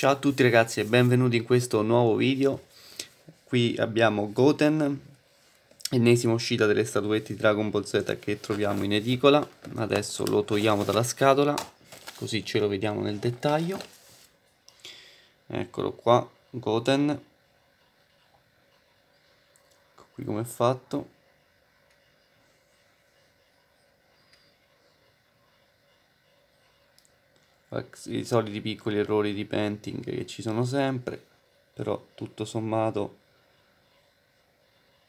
Ciao a tutti ragazzi e benvenuti in questo nuovo video Qui abbiamo Goten Ennesima uscita delle statuette di Dragon Ball Z che troviamo in edicola Adesso lo togliamo dalla scatola Così ce lo vediamo nel dettaglio Eccolo qua, Goten Ecco qui come è fatto Eh, i soliti piccoli errori di painting che ci sono sempre, però tutto sommato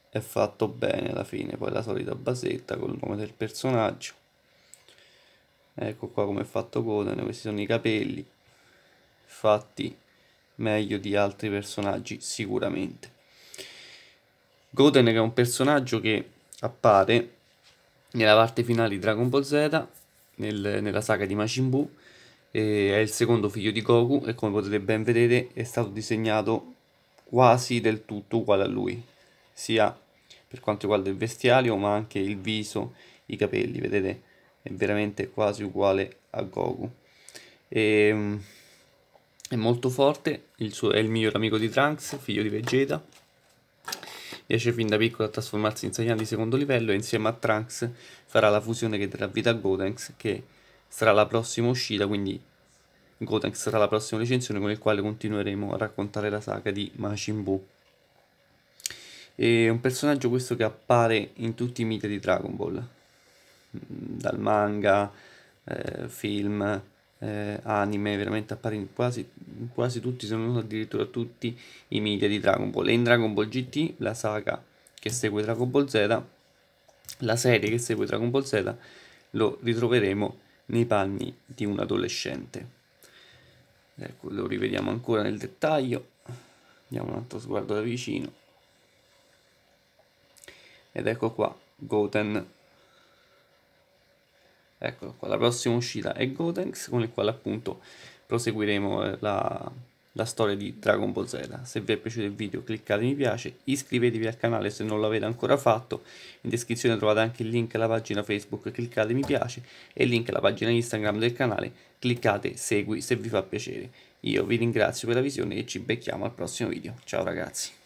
è fatto bene alla fine, poi la solita basetta con il nome del personaggio. Ecco qua come è fatto Coden, questi sono i capelli, fatti meglio di altri personaggi sicuramente. Goten è un personaggio che appare nella parte finale di Dragon Ball Z, nel, nella saga di Machin Buu, eh, è il secondo figlio di Goku e come potete ben vedere è stato disegnato quasi del tutto uguale a lui, sia per quanto riguarda il vestiario ma anche il viso, i capelli, vedete è veramente quasi uguale a Goku. E, ehm, è molto forte, il suo, è il miglior amico di Trunks, figlio di Vegeta. Riesce fin da piccolo a trasformarsi in Saiyan di secondo livello e insieme a Trunks farà la fusione che darà vita a Gotenks che sarà la prossima uscita, quindi Gotenks sarà la prossima recensione con il quale continueremo a raccontare la saga di Majin Buu. È un personaggio questo che appare in tutti i media di Dragon Ball, mm, dal manga, eh, film, eh, anime, veramente appare in quasi, in quasi tutti, se non addirittura tutti i media di Dragon Ball. E in Dragon Ball GT, la saga che segue Dragon Ball Z, la serie che segue Dragon Ball Z, lo ritroveremo nei panni di un adolescente. Ecco, lo rivediamo ancora nel dettaglio, diamo un altro sguardo da vicino. Ed ecco qua, Goten. Ecco qua, la prossima uscita è Goten, con il quale appunto proseguiremo eh, la, la storia di Dragon Ball Z. Se vi è piaciuto il video cliccate mi piace, iscrivetevi al canale se non l'avete ancora fatto, in descrizione trovate anche il link alla pagina Facebook, cliccate mi piace, e il link alla pagina Instagram del canale, cliccate segui se vi fa piacere. Io vi ringrazio per la visione e ci becchiamo al prossimo video. Ciao ragazzi!